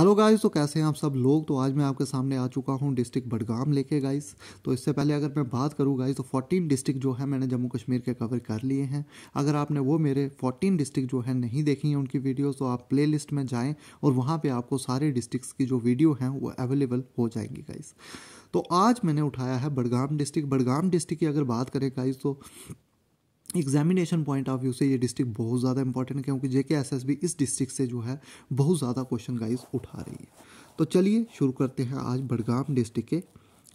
Hello guys तो कैसे हैं आप सब लोग तो आज मैं आपके सामने आ चुका हूं डिस्ट्रिक्ट बडगाम लेके गाइस तो इससे पहले अगर मैं बात करूं गाइस तो 14 डिस्ट्रिक्ट जो है मैंने जम्मू कश्मीर के कवर कर लिए हैं अगर आपने वो मेरे 14 डिस्ट्रिक्ट जो है नहीं देखी हैं उनकी वीडियोस तो आप प्ले में जाएँ और वहाँ पर आपको सारे डिस्ट्रिक्स की जो वीडियो हैं वो अवेलेबल हो जाएंगी गाइस तो आज मैंने उठाया है बडगाम डिस्ट्रिक्ट बडगाम डिस्ट्रिक्ट की अगर बात करें गाइस तो एग्जामिनेशन पॉइंट ऑफ व्यू से ये डिस्ट्रिक्ट बहुत ज़्यादा इंपॉर्टेंट है क्योंकि जेके एस एस बी इस डिस्ट्रिक्ट से जो है बहुत ज़्यादा क्वेश्चन गाइज उठा रही है तो चलिए शुरू करते हैं आज बड़गाम डिस्ट्रिक्ट के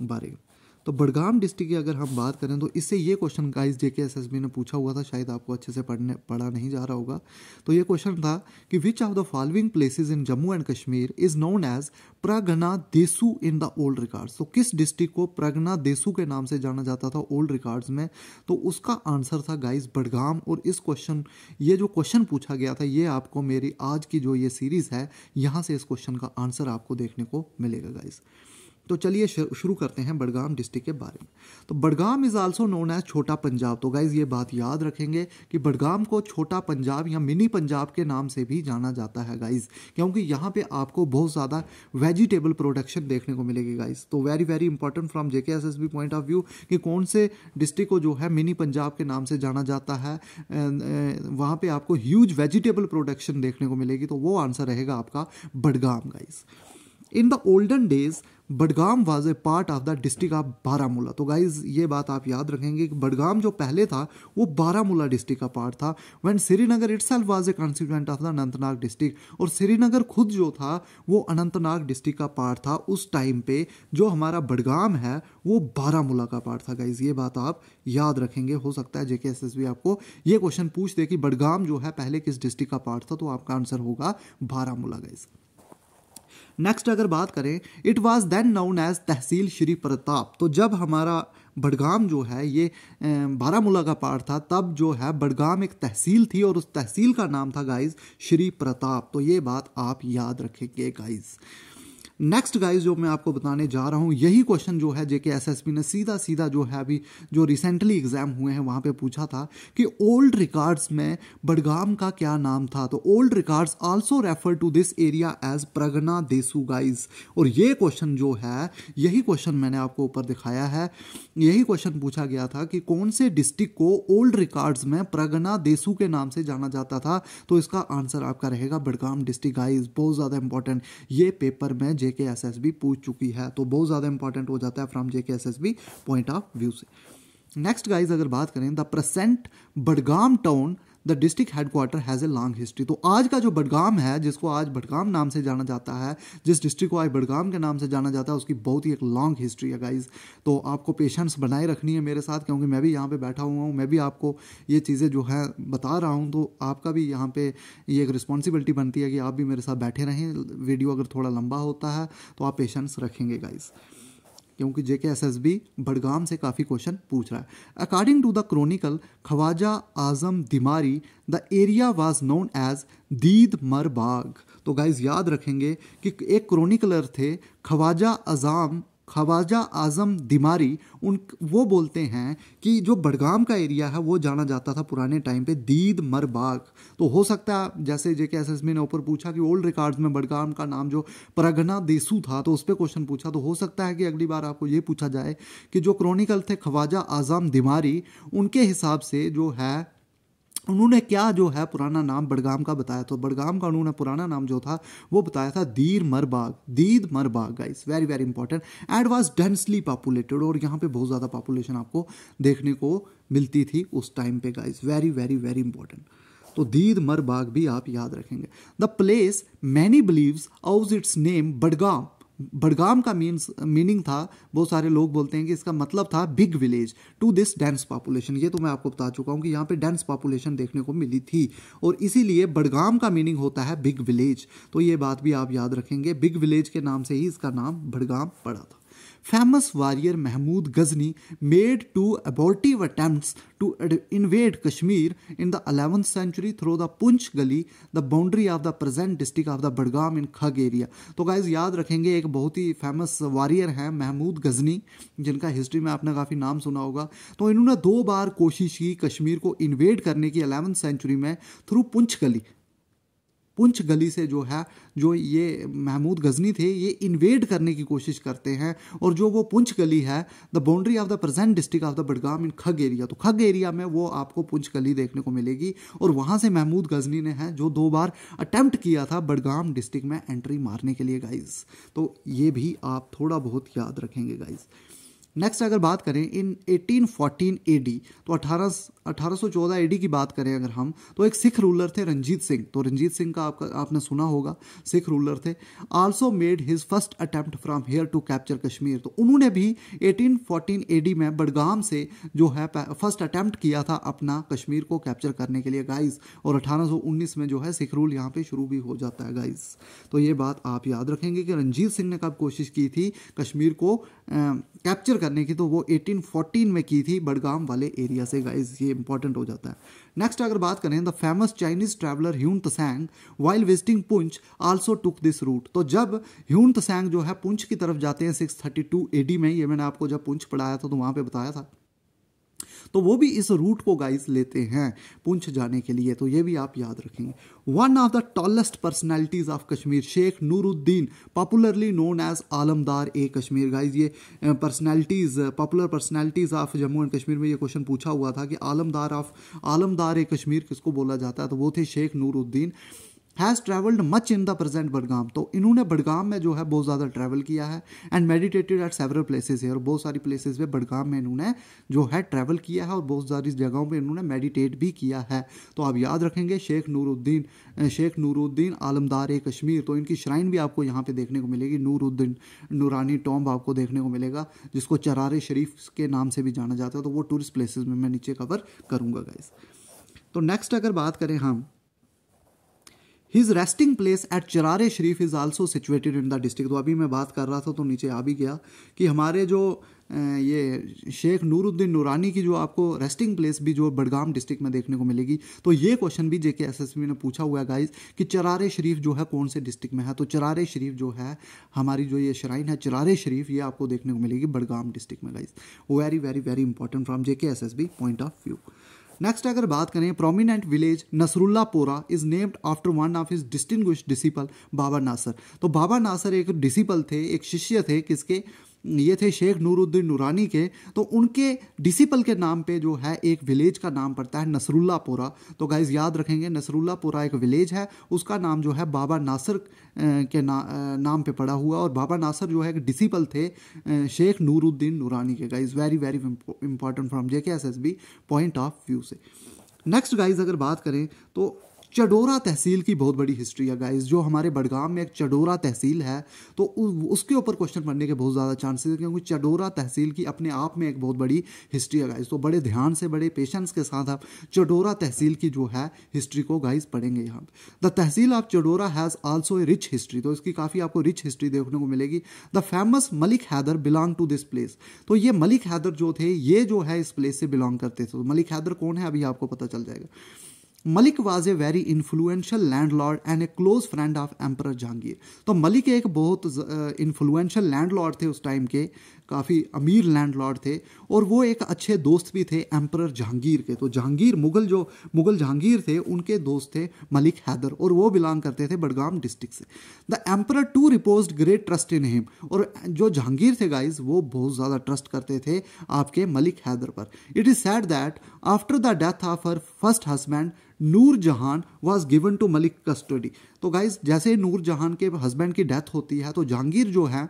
बारे में तो बड़गाम डिस्ट्रिक्ट की अगर हम बात करें तो इससे ये क्वेश्चन गाइस जेके बी ने पूछा हुआ था शायद आपको अच्छे से पढ़ने पढ़ा नहीं जा रहा होगा तो ये क्वेश्चन था कि which of the following places in Jammu and Kashmir is known as प्रगना Desu in the old records तो किस डिस्ट्रिक्ट को प्रगना देसू के नाम से जाना जाता था ओल्ड रिकॉर्ड्स में तो उसका आंसर था गाइज बड़गाम और इस क्वेश्चन ये जो क्वेश्चन पूछा गया था ये आपको मेरी आज की जो ये सीरीज़ है यहाँ से इस क्वेश्चन का आंसर आपको देखने को मिलेगा गाइज़ तो चलिए शुरू करते हैं बडगाम डिस्ट्रिक्ट के बारे में तो Budgam is also known as Chota Punjab तो गाइज़ ये बात याद रखेंगे कि बडगाम को छोटा पंजाब या मिनी पंजाब के नाम से भी जाना जाता है गाइज़ क्योंकि यहाँ पे आपको बहुत ज़्यादा वेजिटेबल प्रोडक्शन देखने को मिलेगी गाइज़ तो very very important from J point of view कि कौन से डिस्ट्रिक्ट को जो है मिनी पंजाब के नाम से जाना जाता है uh, वहाँ पर आपको ह्यूज वेजिटेबल प्रोडक्शन देखने को मिलेगी तो वो आंसर रहेगा आपका Budgam guys in the olden days Budgam was a part of the district of Baramulla तो गाइज ये बात आप याद रखेंगे कि बडगाम जो पहले था वो बारामूला डिस्ट्रिक्ट का पार्ट था when Srinagar itself was a constituent of the Anantnag district और श्रीनगर खुद जो था वो अनंतनाग डिस्ट्रिक्ट का पार्ट था उस टाइम पे जो हमारा बडगाम है वो बारामूला का पार्ट था गाइज ये बात आप याद रखेंगे हो सकता है जेके एस एस बी आपको ये क्वेश्चन पूछ दे कि बडगाम जो है पहले किस डिस्ट्रिक्ट का पार्ट था तो आपका आंसर होगा बारामूला गाइज़ नेक्स्ट अगर बात करें it was then known as tehsil Shri Pratap तो जब हमारा बडगाम जो है ये बारामूला का पार्ट था तब जो है बडगाम एक तहसील थी और उस तहसील का नाम था गाइस श्री प्रताप तो ये बात आप याद रखेंगे गाइस नेक्स्ट गाइस जो मैं आपको बताने जा रहा हूँ यही क्वेश्चन जो है जेके एस ने सीधा सीधा जो है अभी जो रिसेंटली एग्जाम हुए हैं वहाँ पे पूछा था कि ओल्ड रिकॉर्ड्स में बडगाम का क्या नाम था तो old records also refer to this area as प्रगना Desu guys और ये क्वेश्चन जो है यही क्वेश्चन मैंने आपको ऊपर दिखाया है यही क्वेश्चन पूछा गया था कि कौन से डिस्ट्रिक्ट को ओल्ड रिकॉर्ड्स में प्रगना देसू के नाम से जाना जाता था तो इसका आंसर आपका रहेगा बडगाम डिस्ट्रिक्ट गाइज बहुत ज़्यादा इंपॉर्टेंट ये पेपर में जे के एस एस बी पूछ चुकी है तो बहुत ज़्यादा इंपॉर्टेंट हो जाता है from J K S S B point of view से नेक्स्ट गाइज अगर बात करें the present Budgam town the district headquarter has a long history तो आज का जो बडगाम है जिसको आज बडगाम नाम से जाना जाता है जिस डिस्ट्रिक्ट को आज बडगाम के नाम से जाना जाता है उसकी बहुत ही एक लॉन्ग हिस्ट्री है गाइज तो आपको पेशेंस बनाए रखनी है मेरे साथ क्योंकि मैं भी यहाँ पर बैठा हुआ हूँ मैं भी आपको ये चीज़ें जो है बता रहा हूँ तो आपका भी यहाँ पर ये एक रिस्पॉन्सिबिलिटी बनती है कि आप भी मेरे साथ बैठे रहें वीडियो अगर थोड़ा लंबा होता है तो आप पेशेंस रखेंगे गाइज़ क्योंकि जेके बी बडगाम से काफ़ी क्वेश्चन पूछ रहा है according to the chronicle Khwaja Azam Didamari the area was known as Deed Mar बाग तो गाइज याद रखेंगे कि एक क्रोनिकलर थे खवाजा आजाम खवाजा आज़म दिमारी उन वो बोलते हैं कि जो बडगाम का एरिया है वो जाना जाता था पुराने टाइम पे दीद मरबाग तो हो सकता है जैसे जे के एस एस ने ऊपर पूछा कि ओल्ड रिकॉर्ड्स में बडगाम का नाम जो प्रगना देसू था तो उस पर क्वेश्चन पूछा तो हो सकता है कि अगली बार आपको ये पूछा जाए कि जो क्रॉनिकल थे ख्वाजा आज़म दिमारी उनके हिसाब से जो है उन्होंने क्या जो है पुराना नाम बड़गाम का बताया तो बड़गाम का उन्होंने पुराना नाम जो था वो बताया था Deer Marbagh Deed Marbagh guys very very important and was densely populated और यहाँ पे बहुत ज़्यादा पॉपुलेशन आपको देखने को मिलती थी उस टाइम पे guys very very very important तो दीद मरबाग भी आप याद रखेंगे the place many believes owes its name Budgam Budgam का मीन्स मीनिंग था बहुत सारे लोग बोलते हैं कि इसका मतलब था big village to this dense population ये तो मैं आपको बता चुका हूँ कि यहाँ पे डेंस पॉपुलेशन देखने को मिली थी और इसीलिए बडगाम का मीनिंग होता है बिग विलेज तो ये बात भी आप याद रखेंगे बिग विलेज के नाम से ही इसका नाम बडगाम पड़ा था famous warrior Mahmud Ghazni made two abortive attempt to invade Kashmir in the eleventh century through the Poonch Gali the boundary of the present district of the Budgam in Khag area तो गाइज याद रखेंगे एक बहुत ही फेमस वारियर हैं महमूद गजनी जिनका हिस्ट्री में आपने काफ़ी नाम सुना होगा तो इन्होंने दो बार कोशिश की कश्मीर को इन्वेड करने की अलेवेंथ सेंचुरी में थ्रू पुंछ गली पुंछ गली से जो है जो ये महमूद गजनी थे ये इन्वेड करने की कोशिश करते हैं और जो वो पुंछ गली है the boundary of the present district of the Budgam in Khag area तो खग एरिया में वो आपको पुंछ गली देखने को मिलेगी और वहाँ से महमूद गजनी ने है जो दो बार अटैम्प्ट किया था बडगाम डिस्ट्रिक्ट में एंट्री मारने के लिए गाइज तो ये भी आप थोड़ा बहुत याद रखेंगे गाइज़ नेक्स्ट अगर बात करें इन 1814 एडी तो 1814 एडी की बात करें अगर हम तो एक सिख रूलर थे रंजीत सिंह तो रंजीत सिंह का आपका आपने सुना होगा सिख रूलर थे also made his first attempt from here to capture Kashmir तो उन्होंने भी 1814 एडी में बडगाम से जो है फर्स्ट अटैम्प्ट किया था अपना कश्मीर को कैप्चर करने के लिए गाइस और 1819 में जो है सिख रूल यहाँ पर शुरू भी हो जाता है गाइस तो ये बात आप याद रखेंगे कि रंजीत सिंह ने कब कोशिश की थी कश्मीर को कैप्चर करने की तो वो 1814 में की थी बडगाम वाले एरिया से गाइस ये इंपॉर्टेंट हो जाता है नेक्स्ट अगर बात करें the famous Chinese traveller Hiuen Tsang while visiting Poonch also took this route तो जब ह्यून तसैंग जो है पुंछ की तरफ जाते हैं सिक्स थर्टी टू एडी में ये मैंने आपको जब पुंछ पढ़ाया था तो वहाँ पर बताया था तो वो भी इस रूट को गाइस लेते हैं पूंछ जाने के लिए तो ये भी आप याद रखेंगे one of the tallest personalities of Kashmir Sheikh Nooruddin popularly known as Alamdar e Kashmir guys ये personalities popular personalities of Jammu and Kashmir में ये क्वेश्चन पूछा हुआ था कि आलमदार ऑफ आलमदार ए कश्मीर किसको बोला जाता है तो वो थे Sheikh Nooruddin has travelled much in the present Budgam तो इन्होंने बडगाम में जो है बहुत ज़्यादा ट्रैवल किया है and meditated at several places है और बहुत सारी प्लेसेस पे बडगाम में इन्होंने जो है ट्रैवल किया है और बहुत सारी जगहों पे इन्होंने मेडिटेट भी किया है तो आप याद रखेंगे शेख नूरुद्दीन शेख नूरुद्दीन आलमदार ए कश्मीर तो इनकी श्राइन भी आपको यहाँ पर देखने को मिलेगी नूरुद्दीन नूरानी टॉम्ब आपको देखने को मिलेगा जिसको चरार शरीफ के नाम से भी जाना जाता है तो वो टूरिस्ट प्लेसेज में मैं नीचे कवर करूँगा गाइज तो नेक्स्ट अगर बात करें हम his resting place at Charar Sharif is also situated in the district तो अभी मैं बात कर रहा था तो नीचे आ भी गया कि हमारे जो ये शेख नूरुद्दीन नूरानी की जो आपको रेस्टिंग प्लेस भी जो बडगाम डिस्ट्रिक्ट में देखने को मिलेगी तो ये क्वेश्चन भी जेके एस ने पूछा हुआ है गाइज़ कि चरार शरीफ जो है कौन से डिस्ट्रिक्ट में है तो चरार शरीफ जो है हमारी जो ये श्राइन है चरार शरीफ ये आपको देखने को मिलेगी बडगाम डिस्ट्रिक्ट में guys very very very important from JK S point of view next अगर बात करें prominent village Nasrullah Pora is named after one of his distinguish disciple Baba Nasar तो बाबा नासर एक डिसिपल थे एक शिष्य थे किसके ये थे शेख नूरुद्दीन नूरानी के तो उनके डिसिपल के नाम पे जो है एक विलेज का नाम पड़ता है नसरुल्लापुरा तो गाइज याद रखेंगे नसरुल्लापुरा एक विलेज है उसका नाम जो है बाबा नासर के ना, नाम पे पड़ा हुआ और बाबा नासर जो है एक डिसिपल थे शेख नूरुद्दीन नूरानी के guys very very important from J K S S B point of view से नेक्स्ट गाइज अगर बात करें तो चडोरा तहसील की बहुत बड़ी हिस्ट्री है गाइस जो हमारे बडगाम में एक चडोरा तहसील है तो उसके ऊपर क्वेश्चन पढ़ने के बहुत ज़्यादा चांसेस है क्योंकि चडोरा तहसील की अपने आप में एक बहुत बड़ी हिस्ट्री है गाइस तो बड़े ध्यान से बड़े पेशेंस के साथ आप चडोरा तहसील की जो है हिस्ट्री को गाइस पढ़ेंगे यहाँ the tehsil of Chadoora has also a rich history तो इसकी काफ़ी आपको रिच हिस्ट्री देखने को मिलेगी the famous Malik Haider belong to this place तो ये मलिक हैदर जो थे ये जो है इस प्लेस से बिलोंग करते थे तो मलिक हैदर कौन है अभी आपको पता चल जाएगा Malik was a very influential landlord and a close friend of emperor Jahangir तो मलिक एक बहुत इन्फ्लुएंशियल लैंडलॉर्ड थे उस टाइम के काफ़ी अमीर लैंडलॉर्ड थे और वो एक अच्छे दोस्त भी थे एम्पर जहांगीर के तो जहांगीर मुगल जो मुगल जहांगीर थे उनके दोस्त थे मलिक हैदर और वो बिलोंग करते थे बडगाम डिस्ट्रिक्ट से the emperor to repose great trust in him और जो जहांगीर थे गाइज वो बहुत ज़्यादा ट्रस्ट करते थे आपके मलिक हैदर पर it is said that after the death of her first husband Noor Jahan was given to Malik custody तो गाइज जैसे नूर जहान के हस्बैंड की डेथ होती है तो जहांगीर जो है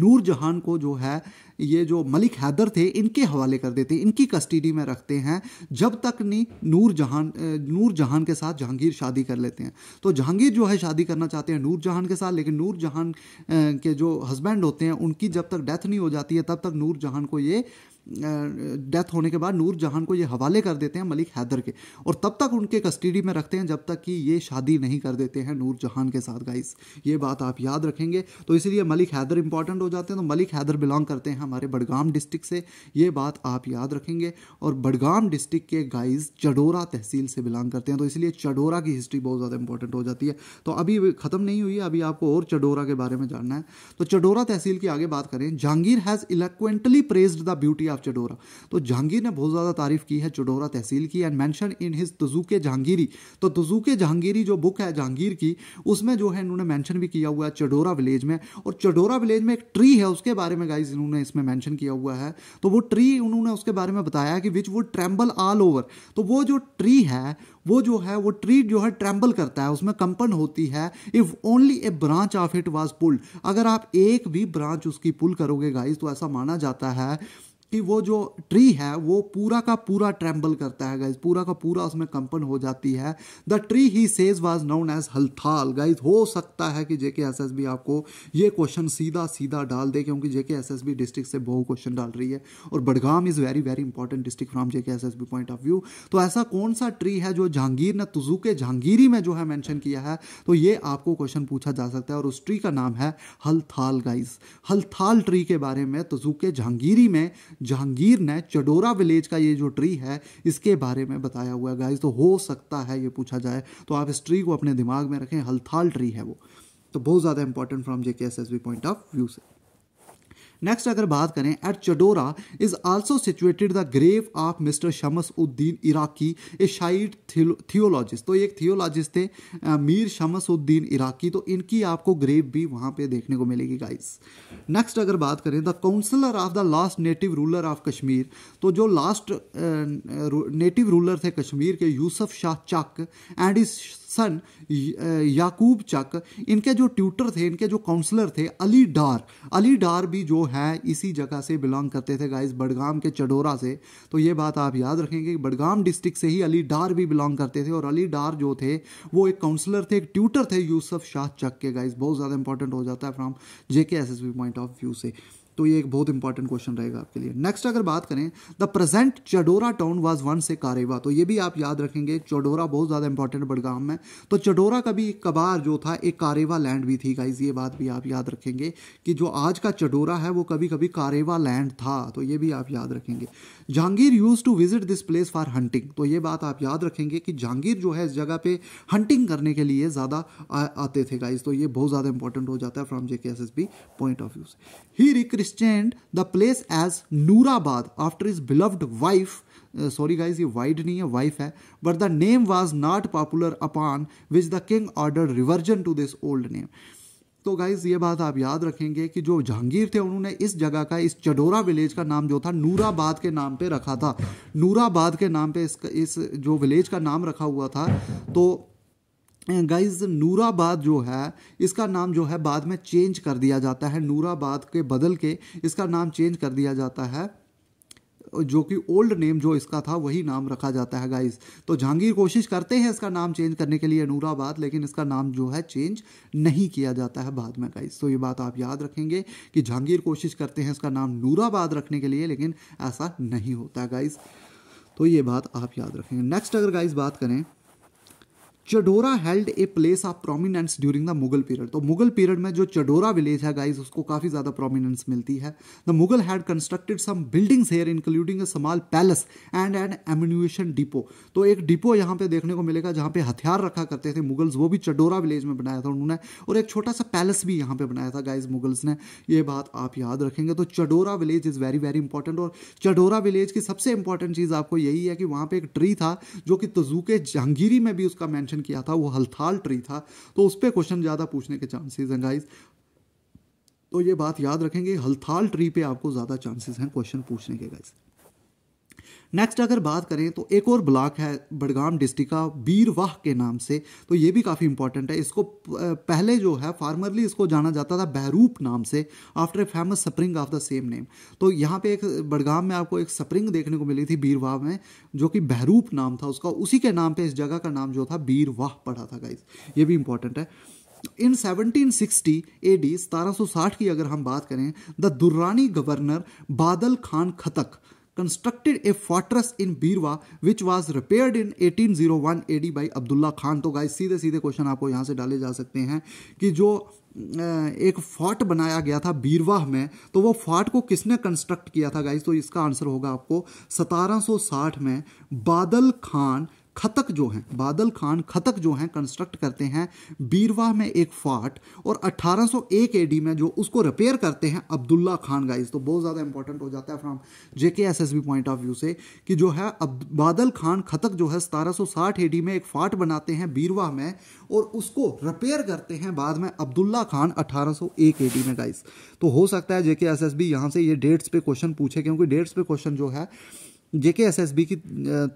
नूर जहान को जो है ये जो मलिक हैदर थे इनके हवाले कर देते हैं इनकी कस्टडी में रखते हैं जब तक नहीं नूर जहान नूर जहान के साथ जहांगीर शादी कर लेते हैं तो जहांगीर जो है शादी करना चाहते हैं नूर जहान के साथ लेकिन नूर जहान के जो हस्बैंड होते हैं उनकी जब तक डेथ नहीं हो जाती है तब तक नूर जहान को ये डेथ होने के बाद नूर जहान को ये हवाले कर देते हैं मलिक हैदर के और तब तक उनके कस्टडी में रखते हैं जब तक कि ये शादी नहीं कर देते हैं नूर जहान के साथ गाइस ये बात आप याद रखेंगे तो इसलिए मलिक हैदर इंपॉर्टेंट हो जाते हैं तो मलिक हैदर बिलोंग करते हैं हमारे बडगाम डिस्ट्रिक्ट से ये बात आप याद रखेंगे और बडगाम डिस्ट्रिक्ट के गाइज चडोरा तहसील से बिलोंग करते हैं तो इसलिए चडोरा की हिस्ट्री बहुत ज़्यादा इंपॉर्टेंट हो जाती है तो अभी ख़त्म नहीं हुई अभी आपको और चडोरा के बारे में जानना है तो चडोरा तहसील की आगे बात करें Jahangir has eloquently praised the beauty of Chadoora तो जहांगीर ने बहुत ज़्यादा तारीफ की है चडोरा तहसील की and mention in his Tuzuke Jahangiri तो तजुके जहांगीरी जो बुक है जहांगीर की उसमें जो है इन्होंने मैंशन भी किया हुआ है चडोरा विलेज में और चडोरा विलेज में एक ट्री है उसके बारे में गाइज इन्होंने इसमें मैंशन किया हुआ है तो वो ट्री उन्होंने उसके बारे में बताया कि which would tremble all over तो वो जो ट्री है वो जो है वो ट्री जो है ट्रैम्बल करता है उसमें कंपन होती है if only a branch of it was pulled अगर आप एक भी ब्रांच उसकी पुल करोगे गाइज तो ऐसा माना जाता है कि वो जो ट्री है वो पूरा का पूरा ट्रैम्बल करता है गाइज पूरा का पूरा उसमें कंपन हो जाती है the tree he says was known as Halthal guys हो सकता है कि जेके एस एस बी आपको ये क्वेश्चन सीधा सीधा डाल दे क्योंकि JK S S B district से बहु क्वेश्चन डाल रही है और Budgam is very very important district from JK S S B point of view तो ऐसा कौन सा ट्री है जो जहांगीर ने तुजुक जहांगीरी में जो है मैंशन किया है तो ये आपको क्वेश्चन पूछा जा सकता है और उस ट्री का नाम है हल्थाल गाइज हल्थाल ट्री के बारे में तुजुक जहांगीरी में जहांगीर ने चडोरा विलेज का ये जो ट्री है इसके बारे में बताया हुआ है गाइज तो हो सकता है ये पूछा जाए तो आप इस ट्री को अपने दिमाग में रखें हल्थाल ट्री है वो तो बहुत ज़्यादा important from J K S S B point of view से नेक्स्ट अगर बात करें at Chadoora is also situated the grave of mister Shams Uddin Iraqi a Shiite theologian तो एक थियोलॉजिस्ट थे मीर शमस उद्दीन इराकी तो इनकी आपको ग्रेव भी वहाँ पे देखने को मिलेगी गाइस नेक्स्ट अगर बात करें the counsellor of the last native ruler of Kashmir तो जो लास्ट नेटिव रूलर थे कश्मीर के Yusuf Shah Chak and his son Yaqub Chak इनके जो ट्यूटर थे इनके जो काउंसलर थे अली डार अली डार भी जो है इसी जगह से बिलोंग करते थे गाइस बडगाम के चडोरा से तो ये बात आप याद रखेंगे बडगाम डिस्ट्रिक्ट से ही अली डार भी बिलोंग करते थे और अली डार जो थे वो एक काउंसलर थे एक ट्यूटर थे यूसफ शाह चक के गाइज़ बहुत ज़्यादा इंपॉर्टेंट हो जाता है from J S point of view से तो ये एक बहुत इंपॉर्टेंट क्वेश्चन रहेगा आपके लिए नेक्स्ट अगर बात करें the present Chadoora town was once karewa तो ये भी आप याद रखेंगे चडोरा बहुत ज़्यादा इंपॉर्टेंट बड़गाम में तो चडोरा का भी कबार जो था एक कारेवा लैंड भी थी गाइज ये बात भी आप याद रखेंगे कि जो आज का चडोरा है वो कभी कभी कारेवा लैंड था तो ये भी आप याद रखेंगे Jahangir used to visit this place for hunting तो ये बात आप याद रखेंगे कि जहांगीर जो है इस जगह पे हंटिंग करने के लिए ज़्यादा आते थे गाइज तो ये बहुत ज़्यादा इंपॉर्टेंट हो जाता है from JK S S B point of view से he rechristened understand the place as Nurabad after his beloved wife. Sorry uh, guys ये वाइड नहीं है वाइफ है but the name was not popular upon which the king order reversion to this old name तो guys ये बात आप याद रखेंगे कि जो जहांगीर थे उन्होंने इस जगह का इस चडोरा विलेज का नाम जो था नूराबाद के नाम पे रखा था नूराबाद के नाम पे इस, इस जो विलेज का नाम रखा हुआ था तो गाइज नूराबाद जो है इसका नाम जो है बाद में चेंज कर दिया जाता है नूराबाद के बदल के इसका नाम चेंज कर दिया जाता है जो कि ओल्ड नेम जो इसका था वही नाम रखा जाता है गाइस तो जहांगीर कोशिश करते हैं इसका नाम चेंज करने के लिए नूराबाद लेकिन इसका नाम जो है चेंज नहीं किया जाता है बाद में गाइस तो ये बात आप याद रखेंगे कि जहांगीर कोशिश करते हैं इसका नाम नूराबाद रखने के लिए लेकिन ऐसा नहीं होता गाइस तो ये बात आप याद रखेंगे नेक्स्ट अगर गाइस बात करें Chadoora held a place of prominence during the Mughal period तो मुगल पीरियड में जो चडोरा विलेज है गाइज उसको काफ़ी ज़्यादा प्रोमिनेंस मिलती है the Mughal had constructed some buildings here including a small palace and an ammunition depot तो एक डिपो यहाँ पे देखने को मिलेगा जहाँ पे हथियार रखा करते थे मुगल्स वो भी चडोरा विलेज में बनाया था उन्होंने और एक छोटा सा पैलेस भी यहाँ पे बनाया था गाइज मुगल्स ने ये बात आप याद रखेंगे तो Chadoora village is very very important और चडोरा विलेज की सबसे इंपॉर्टेंट चीज़ आपको यही है कि वहाँ पे एक ट्री था जो कि तजुके जहांगीरी में भी उसका मैंशन क्वेश्चन किया था वो हल्थाल ट्री था तो उस पर क्वेश्चन ज़्यादा पूछने के चांसेस हैं गाइज तो ये बात याद रखेंगे हल्थाल ट्री पे आपको ज़्यादा चांसेस हैं क्वेश्चन पूछने के गाइज नेक्स्ट अगर बात करें तो एक और ब्लॉक है बडगाम डिस्ट्रिक्ट का बीरवाह के नाम से तो ये भी काफ़ी इंपॉर्टेंट है इसको पहले जो है फार्मरली इसको जाना जाता था बहरूप नाम से after a famous spring of the same name तो यहाँ पे एक बडगाम में आपको एक स्प्रिंग देखने को मिली थी बीरवाह में जो कि बहरूप नाम था उसका उसी के नाम पर इस जगह का नाम जो था बीरवाह पढ़ा था गाइज ये भी इंपॉर्टेंट है इन 1760 एडी सतारह की अगर हम बात करें the Durrani governor Badal Khan Khattak constructed a fortress in Birwa which was repaired in 1801 AD by Abdullah Khan तो गाइस सीधे सीधे क्वेश्चन आपको यहाँ से डाले जा सकते हैं कि जो एक फोर्ट बनाया गया था बीरवाह में तो वो फोर्ट को किसने कंस्ट्रक्ट किया था गाइस तो इसका आंसर होगा आपको 1760 में बादल खान खतक जो हैं बादल खान खतक जो हैं कंस्ट्रक्ट करते हैं बीरवा में एक फाट और 1801 एडी में जो उसको रिपेयर करते हैं अब्दुल्ला खान गाइज तो बहुत ज़्यादा इंपॉर्टेंट हो जाता है from JK SSB point of view से कि जो है अब बादल खान खतक जो है सतारह एडी में एक फाट बनाते हैं बीरवा में और उसको रिपेयर करते हैं बाद में अब्दुल्ला खान अठारह एडी में गाइस तो हो सकता है जेके एसएसबी यहां से ये डेट्स पे क्वेश्चन पूछे क्योंकि डेट्स पे क्वेश्चन जो है जेके एस एस बी की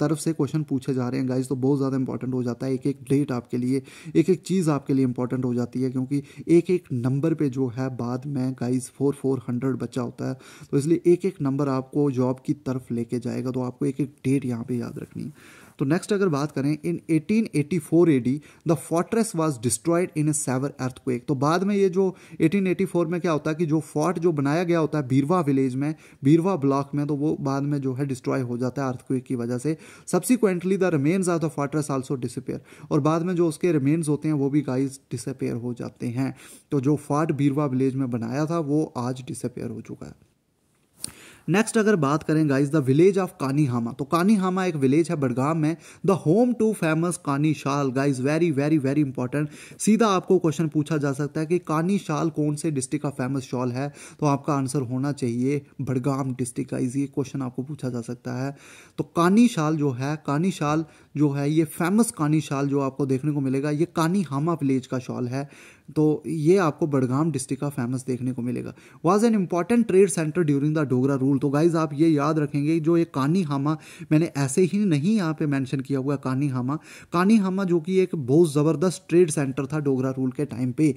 तरफ से क्वेश्चन पूछे जा रहे हैं गाइज तो बहुत ज़्यादा इंपॉर्टेंट हो जाता है एक एक डेट आपके लिए एक एक चीज़ आपके लिए इंपॉर्टेंट हो जाती है क्योंकि एक एक नंबर पे जो है बाद में गाइज फोर फोर हंड्रेड बच्चा होता है तो इसलिए एक एक नंबर आपको जॉब की तरफ लेके जाएगा तो आपको एक एक डेट यहाँ पर याद रखनी है तो नेक्स्ट अगर बात करें in 1884 eighty four AD the fortress was destroyed in a severe earthquake तो बाद में ये जो 1884 में क्या होता है कि जो फोर्ट जो बनाया गया होता है बीरवा विलेज में बीरवा ब्लॉक में तो वो बाद में जो है डिस्ट्रॉय हो जाता है अर्थक्वेक की वजह से subsequently the remains of the fortress also disappear और बाद में जो उसके रिमेन्स होते हैं वो भी गाइज डिसअपेयर हो जाते हैं तो जो फोर्ट बीरवा विलेज में बनाया था वो आज डिसअपेयर हो चुका है नेक्स्ट अगर बात करें guys the village of Kanihama तो कानीहामा एक विलेज है बडगाम में the home to famous Kani shawl guys very very very important सीधा आपको क्वेश्चन पूछा जा सकता है कि कानी शाल कौन से डिस्ट्रिक्ट का फेमस शॉल है तो आपका आंसर होना चाहिए बडगाम डिस्ट्रिक्ट का ये क्वेश्चन आपको पूछा जा सकता है तो कानी शाल जो है कानी शाल जो है ये फेमस कानी शाल जो आपको देखने को मिलेगा ये कानी हामा विलेज का शॉल है तो ये आपको बड़गाम डिस्ट्रिक्ट का फेमस देखने को मिलेगा was an important trade centre during the Dogra rule तो गाइज आप ये याद रखेंगे जो एक कानी हामा मैंने ऐसे ही नहीं यहाँ पे मैंशन किया हुआ कानी हामा कानी हामा जो कि एक बहुत ज़बरदस्त ट्रेड सेंटर था डोगरा रूल के टाइम पर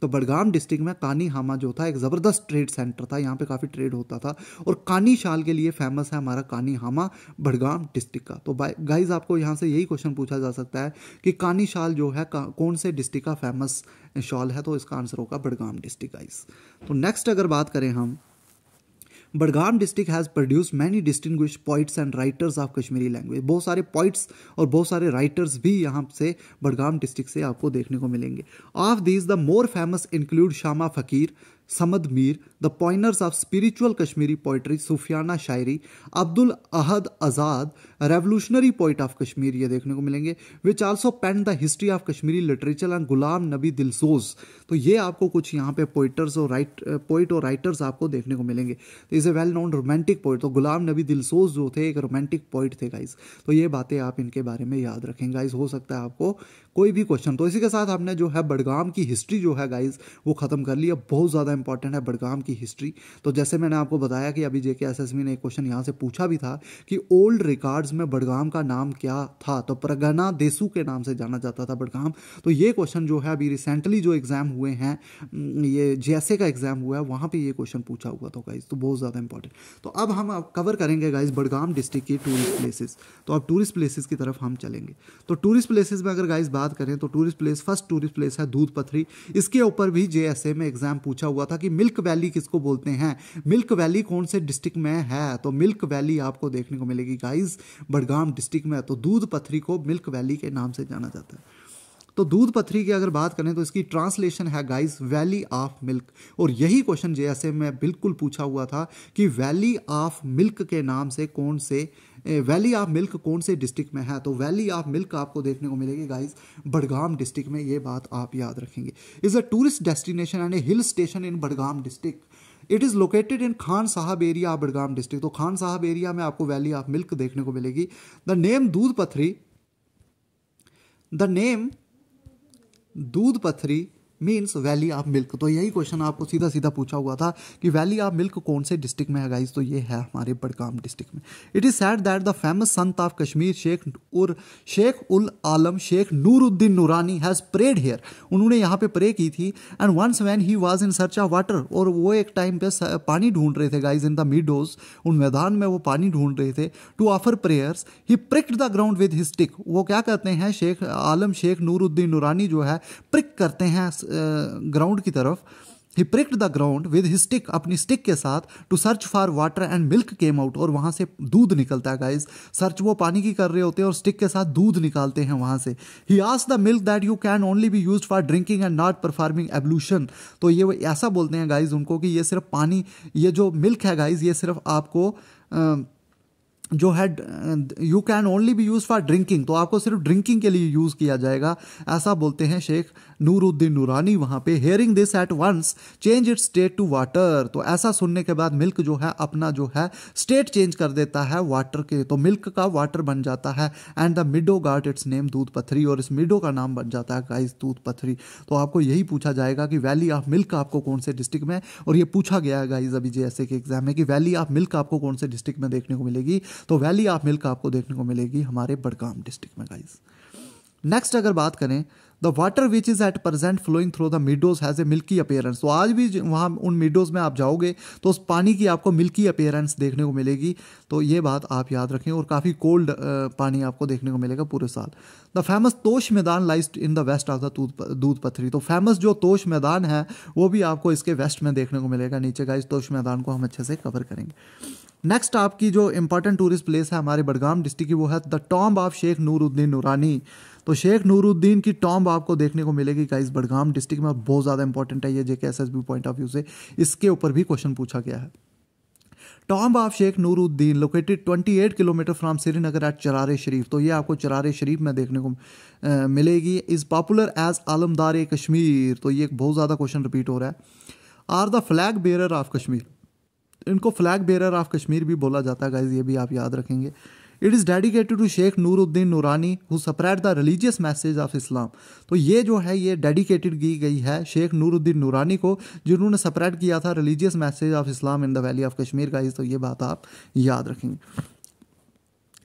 तो बडगाम डिस्ट्रिक्ट में कानी हामा जो था एक ज़बरदस्त ट्रेड सेंटर था यहाँ पे काफ़ी ट्रेड होता था और कानी शाल के लिए फेमस है हमारा कानी हामा बडगाम डिस्ट्रिक्ट का तो गाइज आपको यहाँ से यही क्वेश्चन पूछा जा सकता है कि कानी शाल जो है कौन से डिस्ट्रिक्ट का फेमस शॉल है तो इसका आंसर होगा बडगाम डिस्ट्रिक्ट गाइज तो नेक्स्ट अगर बात करें हम Budgam district has produce many distinguish poets and writers of Kashmiri language बहुत सारे पॉइट्स और बहुत सारे राइटर्स भी यहाँ से बडगाम डिस्ट्रिक्ट से आपको देखने को मिलेंगे of these the more famous include Shama Faqir Samad Mir the pioneers of spiritual Kashmiri poetry Sufiana shayari Abdul Ahad Azad revolutionary poet of Kashmir ये देखने को मिलेंगे which also penned the history of Kashmiri literature and Ghulam Nabi Dilsoz तो ये आपको कुछ यहाँ पे पोइटर्स और राइट पोइट और राइटर्स आपको देखने को मिलेंगे तो is a well known romantic poet तो गुलाम नबी दिलसोज जो थे एक रोमांटिक पोइट थे गाइज तो ये बातें आप इनके बारे में याद रखें गाइज हो सकता है आपको कोई भी क्वेश्चन तो इसी के साथ हमने जो है बड़गाम की हिस्ट्री जो है गाइज वो ख़त्म कर लिया बहुत ज़्यादा इंपॉर्टेंट है बड़गाम की हिस्ट्री तो जैसे मैंने आपको बताया कि अभी जेके एस ने एक क्वेश्चन यहाँ से पूछा भी था कि ओल्ड रिकॉर्ड इतिहास में बड़गाम का नाम क्या था तो प्रगना देसु के नाम से जाना जाता था बड़गाम तो ये क्वेश्चन जो है अभी रिसेंटली जो एग्ज़ाम हुए हैं ये जैसे का एग्ज़ाम हुआ है वहाँ पर ये क्वेश्चन पूछा हुआ था गाइज तो बहुत ज़्यादा इंपॉर्टेंट तो अब हम कवर करेंगे गाइज बड़गाम डिस्ट्रिक्ट की टूरिस्ट प्लेसेस तो अब टूरिस्ट प्लेसेस की तरफ हम चलेंगे तो टूरिस्ट प्लेसेस में अगर गाइज बात करें तो tourist place first tourist place है दूध पथरी इसके ऊपर भी जे में एग्जाम पूछा हुआ था कि मिल्क वैली किसको बोलते हैं मिल्क वैली कौन से डिस्ट्रिक्ट में है तो मिल्क वैली आपको देखने को मिलेगी गाइज बडगाम डिस्ट्रिक्ट में है तो दूध पथरी को मिल्क वैली के नाम से जाना जाता है तो दूध पथरी की अगर बात करें तो इसकी ट्रांसलेशन है गाइस वैली ऑफ मिल्क और यही क्वेश्चन जैसे में बिल्कुल पूछा हुआ था कि वैली ऑफ मिल्क के नाम से कौन से वैली ऑफ मिल्क कौन से डिस्ट्रिक्ट में है तो वैली ऑफ मिल्क आपको देखने को मिलेगी गाइस बडगाम डिस्ट्रिक्ट में ये बात आप याद रखेंगे is a tourist destination and a hill station in Budgam district it is located in Khan Sahib area of Budgam district तो खान साहब एरिया में आपको वैली ऑफ मिल्क देखने को मिलेगी द नेम दूध पथरी द नेम दूध पथरी मीन्स वैली ऑफ मिल्क तो यही क्वेश्चन आपको सीधा सीधा पूछा हुआ था कि वैली ऑफ मिल्क कौन से डिस्ट्रिक्ट में है गाइज तो ये है हमारे बडगाम डिस्ट्रिक्ट में it is said that the famous sant of Kashmir Sheikh ur Sheikh ul आलम शेख नूरुद्दीन नूरानी हैज़ प्रेड हेयर उन्होंने यहाँ पे प्रे की थी and once when he was in search of water और वो एक टाइम पे पानी ढूंढ रहे थे गाइज इन द मीडोज उन मैदान में वो पानी ढूंढ रहे थे to offer prayers he pricked the ground with his stick वो क्या करते हैं शेख आलम शेख नूरुद्दीन नूरानी जो है प्रिक करते हैं ग्राउंड की तरफ he pricked the ground with his stick अपनी स्टिक के साथ to search for water and milk came out और वहाँ से दूध निकलता है गाइज सर्च वो पानी की कर रहे होते हैं और स्टिक के साथ दूध निकालते हैं वहाँ से ही as the milk that you can only be use for drinking and not performing ablution तो ये ऐसा बोलते हैं गाइज उनको कि ये सिर्फ पानी ये जो मिल्क है गाइज ये सिर्फ आपको आ, जो है you can only be use for drinking तो आपको सिर्फ ड्रिंकिंग के लिए यूज़ किया जाएगा ऐसा बोलते हैं शेख नूरुद्दीन नूरानी वहाँ पे hearing this at once change its state to water तो ऐसा सुनने के बाद मिल्क जो है अपना जो है स्टेट चेंज कर देता है वाटर के तो मिल्क का वाटर बन जाता है and the meadow got its name Doodh Pathri और इस मिडो का नाम बन जाता है गाइज दूध पथरी तो आपको यही पूछा जाएगा कि वैली ऑफ मिल्क आपको कौन से डिस्ट्रिक्ट में और ये पूछा गया है गाइज अभी जैसे के एग्जाम में कि वैली ऑफ मिल्क आपको कौन से डिस्ट्रिक्ट में देखने को मिलेगी तो वैली ऑफ मिल्क आपको देखने को मिलेगी हमारे बड़गाम डिस्ट्रिक्ट में गाइज नेक्स्ट अगर बात करें the water which is at present flowing through the meadows has a milky appearance तो आज भी वहाँ उन मिडोज में आप जाओगे तो उस पानी की आपको मिल्की अपेयरेंस देखने को मिलेगी तो ये बात आप याद रखें और काफ़ी कोल्ड पानी आपको देखने को मिलेगा पूरे साल the famous Tosh Maidan lies in the west of the Doodh Pathri तो फेमस जो तोश मैदान है वो भी आपको इसके वेस्ट में देखने को मिलेगा नीचे का इस तोश मैदान को हम अच्छे से कवर करेंगे नेक्स्ट आपकी जो इंपॉर्टेंट टूरिस्ट प्लेस है हमारे बडगाम डिस्ट्रिक्ट की वो है the tomb of Sheikh Nooruddin Noorani तो शेख नूरुद्दीन की टॉम्ब आपको देखने को मिलेगी गाइस बडगाम डिस्ट्रिक्ट में बहुत ज़्यादा इंपॉर्टेंट है ये JK S point of view से इसके ऊपर भी क्वेश्चन पूछा गया है tomb of Sheikh Nooruddin located 28 kilometre from Srinagar at Charar Sharif तो ये आपको चरारे शरीफ में देखने को मिलेगी is popular as Alamdar Kashmir तो ये एक बहुत ज़्यादा क्वेश्चन रिपीट हो रहा है are the flag bearer of Kashmir इनको फ्लैग बेरर ऑफ कश्मीर भी बोला जाता है गाइज ये भी आप याद रखेंगे it is dedicated to Sheikh Nooruddin Noorani who spread the religious message of Islam तो ये जो है ये डेडिकेटेड की गई है शेख नूरुद्दीन नूरानी को जिन्होंने सप्रेड किया था religious message of Islam in the valley of Kashmir का इस तो ये बात आप याद रखेंगे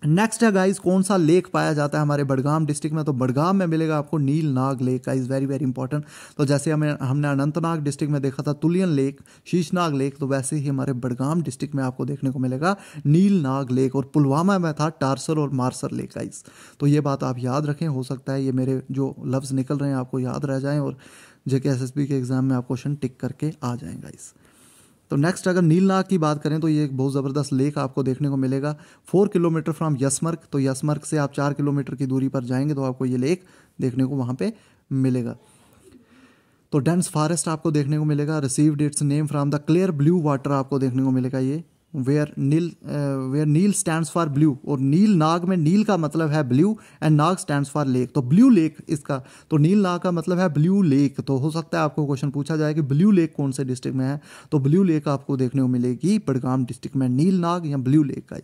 नेक्स्ट है गाइज कौन सा लेक पाया जाता है हमारे बडगाम डिस्ट्रिक्ट में तो बडगाम में मिलेगा आपको नील नाग लेक का इज़ वेरी वेरी इंपॉर्टेंट तो जैसे हमें हमने अनंतनाग डिस्ट्रिक्ट में देखा था तुलियन लेक शीशनाग लेक तो वैसे ही हमारे बडगाम डिस्ट्रिक्ट में आपको देखने को मिलेगा नील नाग लेक और पुलवामा में था टारसर और मार्सर लेक गाइज तो ये बात आप याद रखें हो सकता है ये मेरे जो लफ्ज़ निकल रहे हैं आपको याद रह जाएँ और जेके एस के एग्ज़ाम में आप क्वेश्चन टिक करके आ जाएँ गाइज़ तो नेक्स्ट अगर नीलनाग की बात करें तो ये एक बहुत ज़बरदस्त लेक आपको देखने को मिलेगा फोर किलोमीटर फ्रॉम यसमर्क तो यसमर्क से आप चार किलोमीटर की दूरी पर जाएंगे तो आपको ये लेक देखने को वहाँ पे मिलेगा तो डेंस फॉरेस्ट आपको देखने को मिलेगा received its name from the clear blue water आपको देखने को मिलेगा ये where neel where neel stand for blue और नील नाग में नील का मतलब है blue and nag stand for lake तो ब्लू लेक इसका तो नील नाग का मतलब है ब्लू लेक तो हो सकता है आपको क्वेश्चन पूछा जाए कि ब्लू लेक कौन से डिस्ट्रिक्ट में है तो ब्लू लेक आपको देखने को मिलेगी बडगाम डिस्ट्रिक्ट में नील नाग या ब्लू लेक का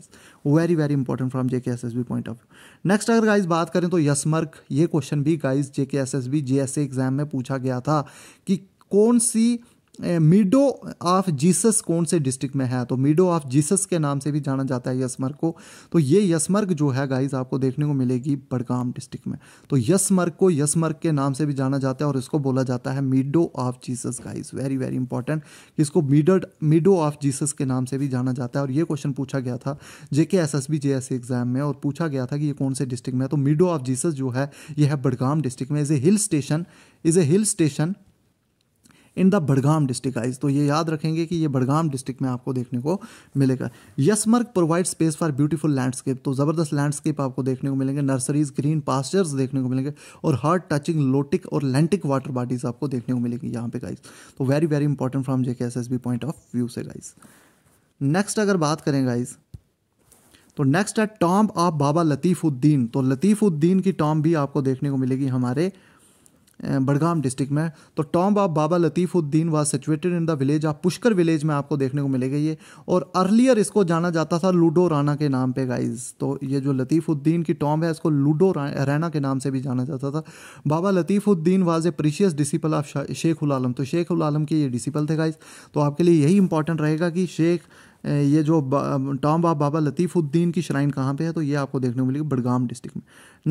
very very important from J K S S B point of view next अगर गाइज बात करें तो यसमर्क ये क्वेश्चन भी guys J K S S B J S exam में पूछा गया था कि कौन सी मीडो ऑफ जीसस कौन से डिस्ट्रिक्ट में है तो मीडो ऑफ जीसस के नाम से भी जाना जाता है यसमर्ग को तो ये यसमर्ग जो है गाइज आपको देखने को मिलेगी बड़गाम डिस्ट्रिक्ट में तो यसमर्ग को यसमर्ग के नाम से भी जाना जाता है और इसको बोला जाता है meadow of Jesus guys very very important इसको मीडड मीडो ऑफ जीसस के नाम से भी जाना जाता है और ये क्वेश्चन पूछा गया था J K S S B J S exam में और पूछा गया था कि ये कौन से डिस्ट्रिक्ट में है तो मीडो ऑफ जीसस जो है यह है बड़गाम डिस्ट्रिक्ट में is a hill station is a hill station in the Budgam district आइज तो ये याद रखेंगे कि ये बड़गाम डिस्ट्रिक्ट में आपको देखने को मिलेगा Yusmarg provide space for beautiful landscape तो ज़बरदस्त लैंडस्केप आपको देखने को मिलेंगे नर्सरीज ग्रीन पास्चर्स देखने को मिलेंगे और हार्ड टचिंग लोटिक और लैंटिक वाटर बॉडीज आपको देखने को मिलेगी यहाँ पे गाइज तो very very important from JK S S B point of view से गाइज नेक्स्ट अगर बात करें गाइज तो नेक्स्ट है टॉम्ब ऑफ बाबा लतीफ़ुद्दीन तो लतीफ़ुद्दीन की टॉम्ब भी आपको देखने को मिलेगी हमारे बड़गाम डिस्ट्रिक्ट में तो tomb of Baba Latifuddin was situated in the village of Pushkar village में आपको देखने को मिलेगा ये और अर्लियर इसको जाना जाता था लूडो राना के नाम पे गाइज तो ये जो लतीफ़ुद्दीन की टॉम्ब है इसको लूडो रैना के नाम से भी जाना जाता था Baba Latifuddin was a precious disciple of Sheikh ul Alam तो शेख उल आलम के ये डिसिपल थे गाइज तो आपके लिए यही इंपॉर्टेंट रहेगा कि शेख ये जो टॉम ऑफ बाबा लतीफ़ुद्दीन की श्राइन कहाँ पे है तो ये आपको देखने को मिलेगी बडगाम डिस्ट्रिक्ट में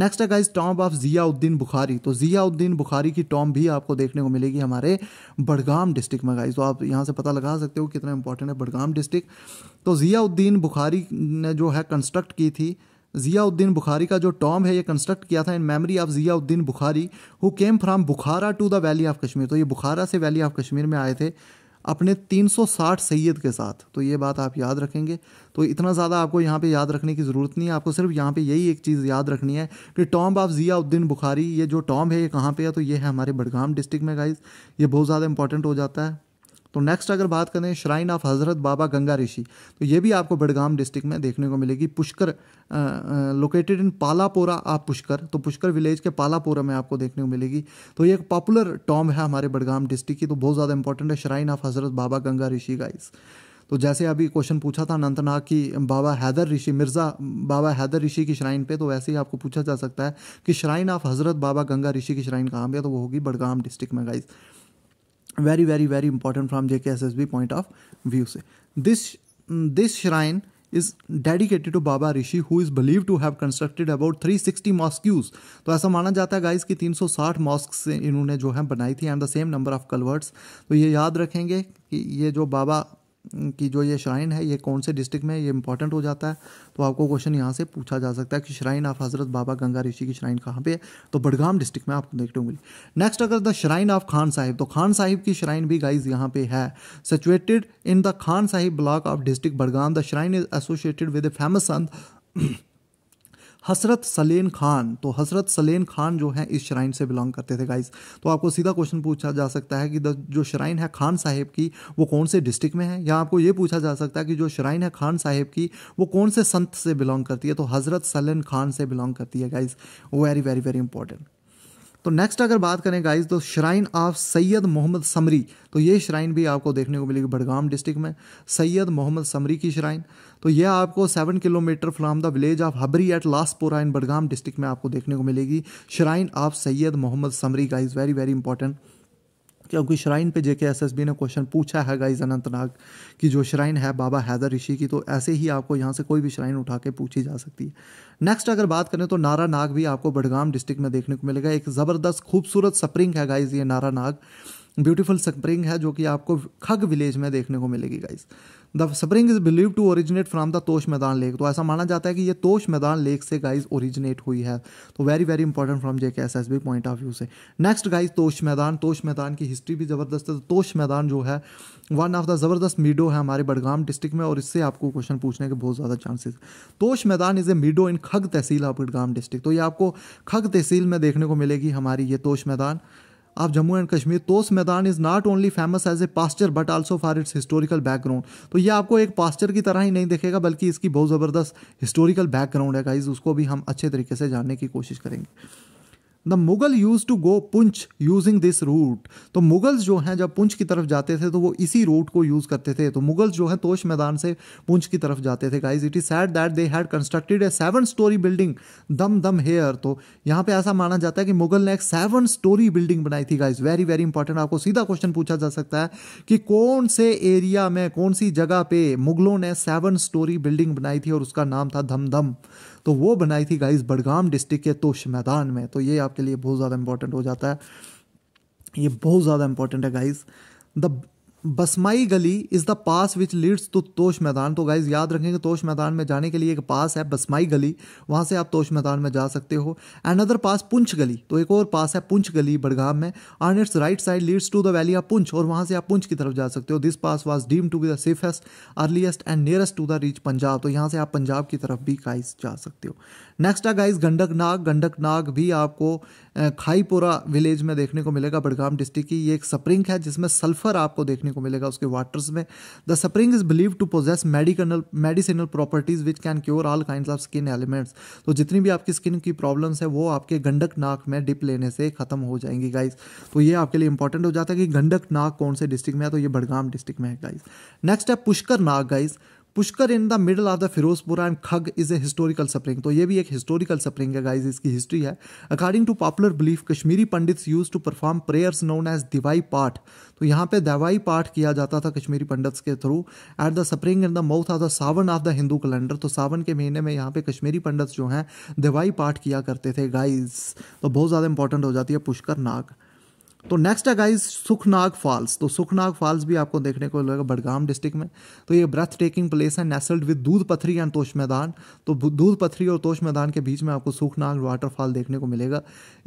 नेक्स्ट है guys tomb of Ziauddin Bukhari तो ज़ियाउद्दीन बुखारी की टॉम भी आपको देखने को मिलेगी हमारे बडगाम डिस्ट्रिक्ट में गाइज तो आप यहाँ से पता लगा सकते हो कितना इंपॉर्टेंट है बडगाम डिस्ट्रिक्ट तो ज़ियाउद्दीन बुखारी ने जो है कंस्ट्रक्ट की थी ज़ियाउद्दीन बुखारी का जो टॉम है ये कंस्ट्रक्ट किया था in memory of Ziauddin Bukhari who came from Bukhara to the valley of Kashmir तो ये बुखारा से वैली ऑफ कश्मीर में आए थे अपने 360 सैयद के साथ तो ये बात आप याद रखेंगे तो इतना ज़्यादा आपको यहाँ पे याद रखने की ज़रूरत नहीं है आपको सिर्फ यहाँ पे यही एक चीज़ याद रखनी है कि टॉम्ब ऑफ ज़ियाउद्दीन बुखारी ये जो टॉम्ब है ये कहाँ पे है तो ये है हमारे बडगाम डिस्ट्रिक्ट में गाइज ये बहुत ज़्यादा इंपॉर्टेंट हो जाता है तो नेक्स्ट अगर बात करें श्राइन ऑफ हज़रत बाबा गंगा ऋषि तो ये भी आपको बडगाम डिस्ट्रिक्ट में देखने को मिलेगी पुष्कर लोकेटेड इन पालापोरा आप पुष्कर तो पुष्कर विलेज के पालापोरा में आपको देखने को मिलेगी तो ये एक पॉपुलर टॉम है हमारे बडगाम डिस्ट्रिक्ट की तो बहुत ज़्यादा इंपॉर्टेंट है श्राइन ऑफ हज़रत बाबा गंगा ऋषि गाइस तो जैसे अभी क्वेश्चन पूछा था अनंतनाग की बाबा हैदर ऋषि मिर्ज़ा बाबा हैदर ऋषि की श्राइन पे तो वैसे ही आपको पूछा जा सकता है कि श्राइन ऑफ हज़रत बाबा गंगा ऋषि की श्राइन कहाँ पे है तो वो होगी बडगाम डिस्ट्रिक्ट में guys very very very important from JK S S B point of view से this this shrine is dedicated to Baba Rishi who is believe to have constructed about three sixty mosques तो ऐसा माना जाता है गाइज की तीन सौ साठ मॉस्क इन्होंने जो है बनाई थी and the same number of culverts तो ये याद रखेंगे कि ये जो बाबा कि जो ये श्राइन है ये कौन से डिस्ट्रिक्ट में ये इंपॉर्टेंट हो जाता है तो आपको क्वेश्चन यहाँ से पूछा जा सकता है कि श्राइन ऑफ हजरत बाबा गंगा ऋषि की श्राइन कहाँ पे है तो बडगाम डिस्ट्रिक्ट में आपको देखने होंगे नेक्स्ट अगर the shrine of Khan Sahib तो खान साहिब की श्राइन भी गाइज यहाँ पे है situated in the Khan Sahib block of district Budgam the shrine is associated with a famous sant Hazrat सलेन Khan तो हसरत सलेन खान जो है इस श्राइन से बिलोंग करते थे गाइस तो आपको सीधा क्वेश्चन पूछा जा सकता है कि जो श्राइन है खान साहेब की वो कौन से डिस्ट्रिक्ट में है या आपको ये पूछा जा सकता है कि जो श्राइन है खान साहेब की वो कौन से संत से बिलोंग करती है तो हज़रत सलेन खान से बिलोंग करती है guys very very very important तो नेक्स्ट अगर बात करें गाइस तो श्राइन ऑफ सैयद मोहम्मद समरी तो ये श्राइन भी आपको देखने को मिलेगी बडगाम डिस्ट्रिक्ट में सैयद मोहम्मद समरी की श्राइन तो यह आपको seven kilometre from the village of Habri at Laspora in Budgam district में आपको देखने को मिलेगी श्राइन ऑफ सैयद मोहम्मद समरी का इज़ वेरी वेरी इंपॉर्टेंट क्योंकि श्राइन पे जेके एसएसबी ने क्वेश्चन पूछा है गाइज अनंतनाग कि जो श्राइन है बाबा हैदर ऋषि की तो ऐसे ही आपको यहाँ से कोई भी श्राइन उठा के पूछी जा सकती है नेक्स्ट अगर बात करें तो नारा नाग भी आपको बडगाम डिस्ट्रिक्ट में देखने को मिलेगा एक ज़बरदस्त खूबसूरत स्प्रिंग है गाइज ये नारा नाग ब्यूटीफुल स्प्रिंग है जो कि आपको खग विलेज में देखने को मिलेगी guys the spring is believe to originate from the Tosh Maidan lake तो ऐसा माना जाता है कि ये तोश मैदान लेक से गाइज ओरिजिनेट हुई है तो very very important from J K S S B point of view से नेक्स्ट गाइज तोश मैदान तोश मैदान की हिस्ट्री भी ज़बरदस्त है तो तोश मैदान जो है वन ऑफ द ज़बरदस्त मीडो है हमारे बडगाम डिस्ट्रिक्ट में और इससे आपको क्वेश्चन पूछने के बहुत ज़्यादा चांसेस तोश मैदान इज़ ए मीडो इन खग तहसील ऑफ बडगाम डिस्ट्रिक्ट तो ये आपको खग तहसील में देखने को मिलेगी हमारी ये तोश मैदान of Jammu and Kashmir Tosh Maidan is not only famous as a pasture but also for its historical background तो ये आपको एक पास्चर की तरह ही नहीं देखेगा बल्कि इसकी बहुत ज़बरदस्त हिस्टोरिकल बैकग्राउंड है गाइज उसको भी हम अच्छे तरीके से जानने की कोशिश करेंगे the Mughal use to go Poonch using this route तो मुगल्स जो हैं जब पुंछ की तरफ जाते थे तो वो इसी रूट को यूज़ करते थे तो मुगल्स जो हैं तोश मैदान से पुंछ की तरफ जाते थे guys it is said that they had constructed a seven storey building Dum Dum hair तो यहाँ पे ऐसा माना जाता है कि मुगल ने एक सेवन स्टोरी बिल्डिंग बनाई थी गाइज वेरी वेरी इंपॉर्टेंट आपको सीधा क्वेश्चन पूछा जा सकता है कि कौन से एरिया में कौन सी जगह पे मुगलों ने सेवन स्टोरी बिल्डिंग बनाई थी और उसका नाम था धम तो वो बनाई थी गाइस बडगाम डिस्ट्रिक्ट के तोश मैदान में तो ये आपके लिए बहुत ज़्यादा इंपॉर्टेंट हो जाता है ये बहुत ज़्यादा इंपॉर्टेंट है guys the Basmai Gali is the pass which leads to Tosh Maidan तो गाइज याद रखेंगे तोश मैदान में जाने के लिए एक पास है बसमाई गली वहाँ से आप तोश मैदान में जा सकते हो एंड अदर पास पुंछ गली तो एक और पास है पुंछ गली बड़गाम में on its right side leads to the valley of Poonch और वहाँ से आप पुंछ की तरफ जा सकते हो this pass was deem to be the safest earliest and nearest to the reach Punjab तो यहाँ से आप पंजाब की तरफ भी गाइज जा सकते हो नेक्स्ट है गाइस गंडक नाग गंडक नाग भी आपको खाईपोरा विलेज में देखने को मिलेगा बडगाम डिस्ट्रिक्ट की ये एक स्प्रिंग है जिसमें सल्फर आपको देखने को मिलेगा उसके वाटर्स में the spring is believe to possess medicinal medicinal properties which can cure all kind of skin elements तो जितनी भी आपकी स्किन की प्रॉब्लम्स है वो आपके गंडक नाक में डिप लेने से खत्म हो जाएंगी गाइज तो ये आपके लिए इंपॉर्टेंट हो जाता है कि गंडक नाग कौन से डिस्ट्रिक्ट में है तो ये बडगाम डिस्ट्रिक्ट में है गाइज नेक्स्ट है Pushkar Nag guys Pushkar in the middle of the Firozpura and Khag is a historical spring तो ये भी एक हिस्टोरिकल स्प्रिंग है गाइज इसकी हिस्ट्री है according to popular belief Kashmiri pandits use to perform prayers known as Diwai path तो यहाँ पे दवाई पाठ किया जाता था कश्मीरी पंडित्स के through at the spring in the month of the Sawan of the Hindu calendar तो सावन के महीने में यहाँ पे कश्मीरी पंडित्स जो हैं दवाई पाठ किया करते थे गाइज तो बहुत ज़्यादा इंपॉर्टेंट हो जाती है पुष्कर नाग तो नेक्स्ट है गाइज सुखनाग फॉल्स तो सुखनाग फॉल्स भी आपको देखने को मिलेगा बडगाम डिस्ट्रिक्ट में तो ये ब्रेथ टेकिंग प्लेस है नेसल्ड विद दूध पथरी एंड तोश मैदान तो दूध पथरी और तोश मैदान के बीच में आपको सुखनाग वाटरफॉल देखने को मिलेगा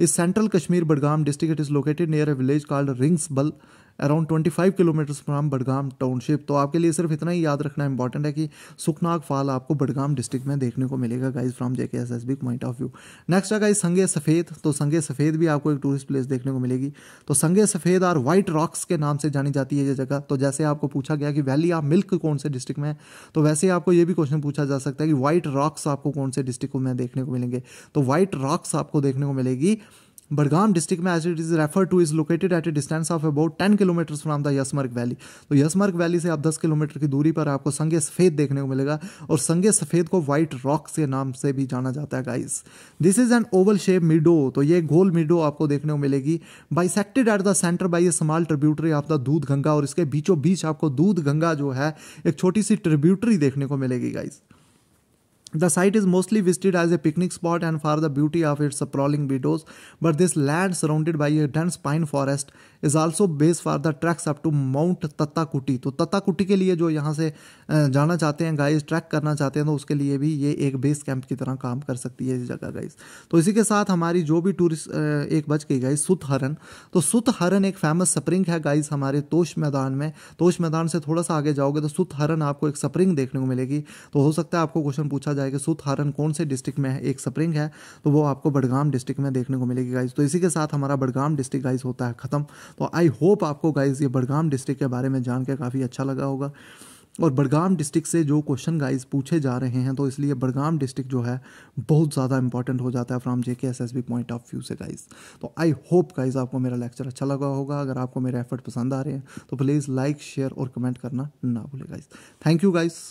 इस central Kashmir Budgam district it is located near a village called Ringsbal around 25 kilometres from Budgam township तो आपके लिए सिर्फ इतना ही याद रखना इंपॉर्टेंट है कि सुखनाग फाल आपको बडगाम डिस्ट्रिक्ट में देखने को मिलेगा guys from JK S S B point of view next है गाइज संगे सफ़ेद तो संगे सफ़ेद भी आपको एक टूरिस्ट प्लेस देखने को मिलेगी तो संगे सफ़ेद और वाइट रॉक्स के नाम से जानी जाती है ये जगह तो जैसे आपको पूछा गया कि वैली ऑफ मिल्क कौन से डिस्ट्रिक्ट में है तो वैसे आपको ये भी क्वेश्चन पूछा जा सकता है कि वाइट रॉक्स आपको कौन से डिस्ट्रिक्ट में देखने को मिलेंगे तो वाइट रॉक्स आपको देखने को मिलेगी बडगाम डिस्ट्रिक्ट में as it is refer to is located at a distance of about ten kilometres from the Yusmarg valley तो यसमर्ग वैली से आप दस किलोमीटर की दूरी पर आपको संगे सफ़ेद देखने को मिलेगा और संगे सफ़ेद को वाइट रॉक के नाम से भी जाना जाता है guys this is an oval shape meadow तो ये गोल मिडो आपको देखने को मिलेगी bisected at the centre by a small tributary of the Doodh Ganga और इसके बीचों बीच आपको दूध गंगा जो है एक छोटी सी ट्रिब्यूटरी देखने को मिलेगी guys The site is mostly visited as a picnic spot and for the beauty of its sprawling meadows, but this land surrounded by a dense pine forest is also base for the treks up to Mount Tattakuti. तो तत्ताकुटी के लिए जो यहाँ से जाना चाहते हैं guys track करना चाहते हैं तो उसके लिए भी ये एक बेस कैंप की तरह काम कर सकती है इस जगह गाइस तो इसी के साथ हमारी जो भी टूरिस्ट एक बच गई गाइस सुत हरन तो सुत हरन एक फेमस स्प्रिंग है गाइस हमारे तोश मैदान में तोश मैदान से थोड़ा सा आगे जाओगे तो सुत हरन आपको एक स्प्रिंग देखने को मिलेगी तो हो सकता है आपको क्वेश्चन पूछा जाए जाएगा सुथहारन कौन से डिस्ट्रिक्ट में है एक स्प्रिंग है तो वो आपको बडगाम डिस्ट्रिक्ट में देखने को मिलेगी गाइज तो इसी के साथ हमारा बडगाम डिस्ट्रिक्ट गाइज होता है ख़त्म तो आई होप आपको गाइज ये बडगाम डिस्ट्रिक्ट के बारे में जान के काफ़ी अच्छा लगा होगा और बडगाम डिस्ट्रिक्ट से जो क्वेश्चन गाइस पूछे जा रहे हैं तो इसलिए बडगाम डिस्ट्रिक्ट जो है बहुत ज़्यादा इंपॉर्टेंट हो जाता है from JK S S B point of view से गाइस तो आई होप गाइस आपको मेरा लेक्चर अच्छा लगा होगा अगर आपको मेरे एफर्ट पसंद आ रहे हैं तो प्लीज़ लाइक शेयर और कमेंट करना ना भूलें गाइज थैंक यू गाइज़